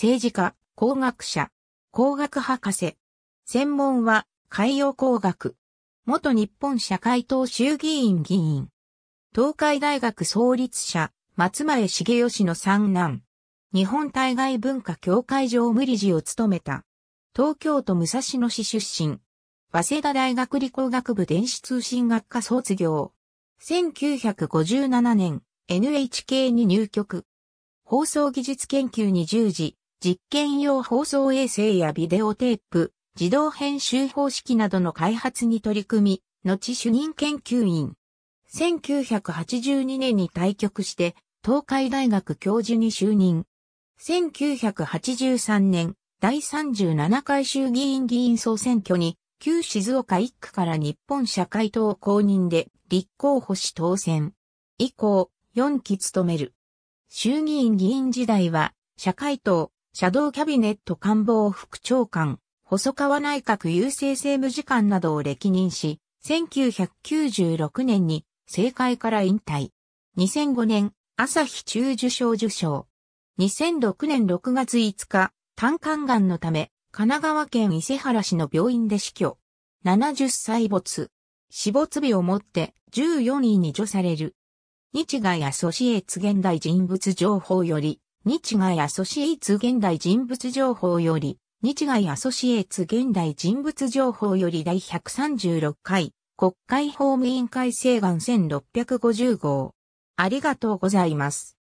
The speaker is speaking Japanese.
政治家、工学者、工学博士。専門は海洋工学。元日本社会党衆議院議員。東海大学創立者、松前茂義の三男。日本対外文化協会常務理事を務めた。東京都武蔵野市出身。早稲田大学理工学部電子通信学科卒業。1957年、NHK に入局。放送技術研究に従事、実験用放送衛星やビデオテープ、自動編集方式などの開発に取り組み、後主任研究員。1982年に退局して、東海大学教授に就任。1983年、第37回衆議院議員総選挙に、旧静岡1区から日本社会党公認で立候補し当選。以降、4期務める。衆議院議員時代は、社会党、シャドウキャビネット官房副長官、細川内閣郵政政務次官などを歴任し、1996年に政界から引退。2005年、朝日中受賞受賞。2006年6月5日、胆管癌のため、神奈川県伊勢原市の病院で死去。70歳没。死没日をもって14位に除される。日外アソシエツ現代人物情報より、日外アソシエイツ現代人物情報より、日外アソシエイツ現代人物情報より第136回、国会法務委員会請願1650号。ありがとうございます。